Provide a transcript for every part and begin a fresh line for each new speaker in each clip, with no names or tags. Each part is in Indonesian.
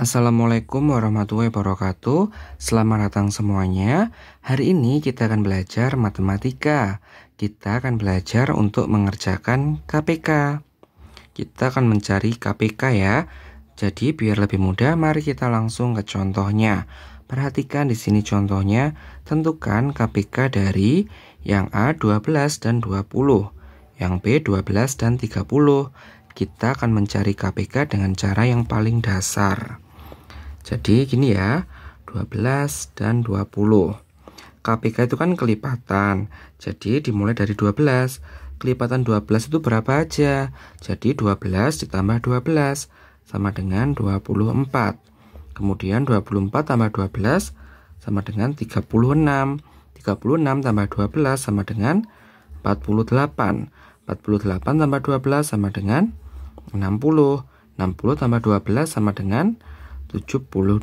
Assalamualaikum warahmatullahi wabarakatuh. Selamat datang semuanya. Hari ini kita akan belajar matematika. Kita akan belajar untuk mengerjakan KPK. Kita akan mencari KPK ya. Jadi biar lebih mudah, mari kita langsung ke contohnya. Perhatikan di sini contohnya, tentukan KPK dari yang A 12 dan 20, yang B 12 dan 30 kita akan mencari KPK dengan cara yang paling dasar. Jadi gini ya, 12 dan 20. KPK itu kan kelipatan. Jadi dimulai dari 12. Kelipatan 12 itu berapa aja? Jadi 12 ditambah 12 sama dengan 24. Kemudian 24 tambah 12 sama dengan 36. 36 tambah 12 sama dengan 48. 48 tambah 12 sama dengan 60. 60 tambah 12 sama dengan 72.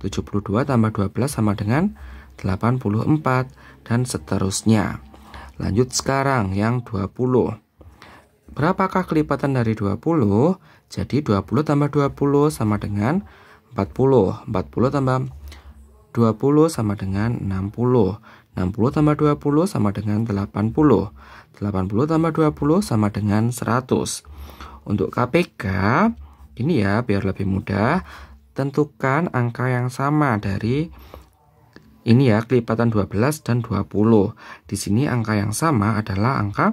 72 tambah 12 sama dengan 84 dan seterusnya. Lanjut sekarang yang 20. Berapakah kelipatan dari 20? Jadi 20 tambah 20 sama dengan 40. 40 tambah 20 sama dengan 60. 60 tambah 20 sama dengan 80. 80 tambah 20 sama dengan 100. Untuk KPK, ini ya biar lebih mudah, tentukan angka yang sama dari ini ya kelipatan 12 dan 20. Di sini angka yang sama adalah angka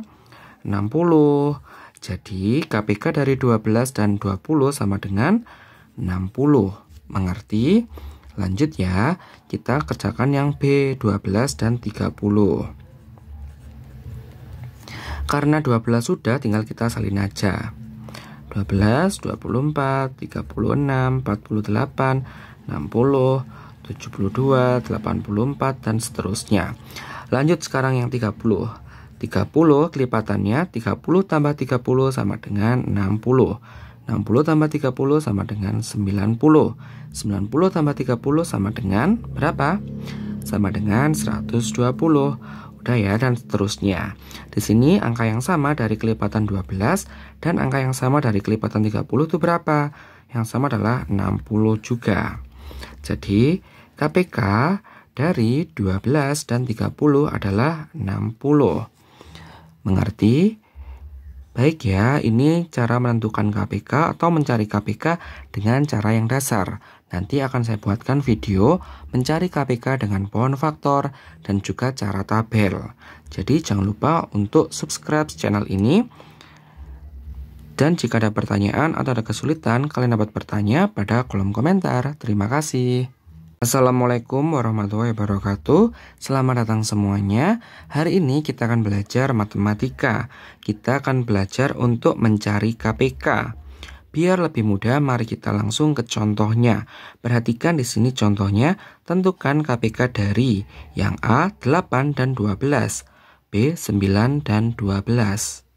60. Jadi KPK dari 12 dan 20 sama dengan 60. Mengerti? Lanjut ya, kita kerjakan yang B 12 dan 30. Karena 12 sudah tinggal kita salin aja. 12, 24, 36, 48, 60, 72, 84, dan seterusnya. Lanjut sekarang yang 30. 30 kelipatannya 30 tambah 30 sama dengan 60. 60 tambah 30 sama dengan 90. 90 tambah 30 sama dengan berapa? Sama dengan 120 ya dan seterusnya. Di sini angka yang sama dari kelipatan 12 dan angka yang sama dari kelipatan 30 itu berapa? Yang sama adalah 60 juga. Jadi KPK dari 12 dan 30 adalah 60. Mengerti? Baik ya, ini cara menentukan KPK atau mencari KPK dengan cara yang dasar. Nanti akan saya buatkan video mencari KPK dengan pohon faktor dan juga cara tabel. Jadi jangan lupa untuk subscribe channel ini. Dan jika ada pertanyaan atau ada kesulitan, kalian dapat bertanya pada kolom komentar. Terima kasih. Assalamualaikum warahmatullahi wabarakatuh Selamat datang semuanya Hari ini kita akan belajar matematika Kita akan belajar untuk mencari KPK Biar lebih mudah, mari kita langsung ke contohnya. Perhatikan di sini contohnya, tentukan KPK dari yang A 8 dan 12, B 9 dan 12.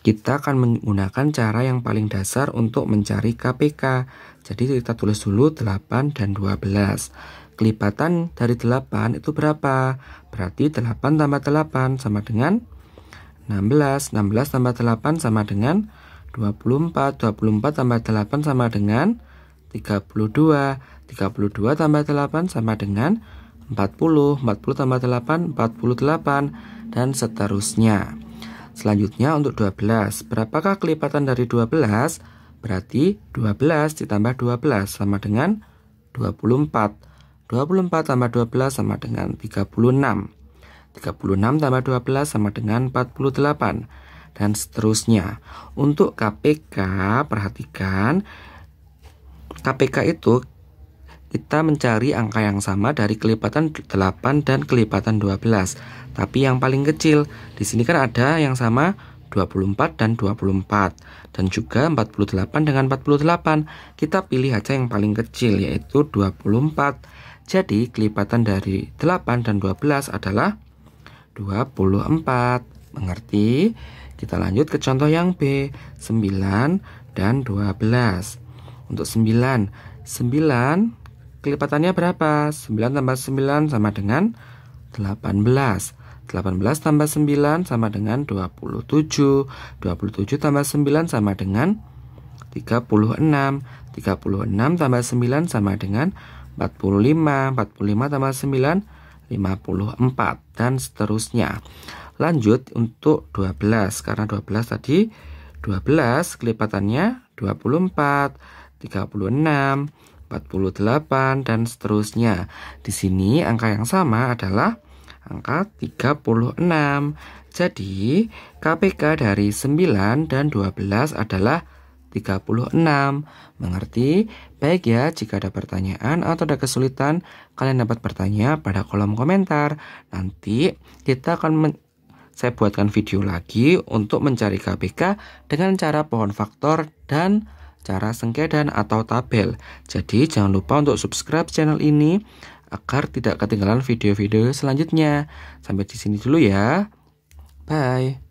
Kita akan menggunakan cara yang paling dasar untuk mencari KPK. Jadi kita tulis dulu 8 dan 12 kelipatan dari 8 itu berapa? Berarti 8 tambah 8 sama dengan 16, 16 tambah 8 sama dengan 24, 24 tambah 8 sama dengan 32, 32 tambah 8 sama dengan 40, 40 tambah 8, 48, dan seterusnya. Selanjutnya untuk 12, berapakah kelipatan dari 12? Berarti 12 ditambah 12 sama dengan 24. 24 tambah 12 sama dengan 36. 36 tambah 12 sama dengan 48 dan seterusnya. Untuk KPK, perhatikan KPK itu kita mencari angka yang sama dari kelipatan 8 dan kelipatan 12. Tapi yang paling kecil, di sini kan ada yang sama 24 dan 24 dan juga 48 dengan 48. Kita pilih aja yang paling kecil yaitu 24. Jadi kelipatan dari 8 dan 12 adalah 24. Mengerti? Kita lanjut ke contoh yang B, 9 dan 12. Untuk 9, 9 kelipatannya berapa? 9 tambah 9 sama dengan 18. 18 tambah 9 sama dengan 27. 27 tambah 9 sama dengan 36. 36 tambah 9 sama dengan 45. 45 tambah 9 54 dan seterusnya. Lanjut untuk 12 karena 12 tadi 12 kelipatannya 24, 36, 48 dan seterusnya. Di sini angka yang sama adalah angka 36. Jadi KPK dari 9 dan 12 adalah 36. Mengerti? Baik ya, jika ada pertanyaan atau ada kesulitan, kalian dapat bertanya pada kolom komentar. Nanti kita akan saya buatkan video lagi untuk mencari KPK dengan cara pohon faktor dan cara sengkedan atau tabel. Jadi jangan lupa untuk subscribe channel ini agar tidak ketinggalan video-video selanjutnya. Sampai di sini dulu ya. Bye.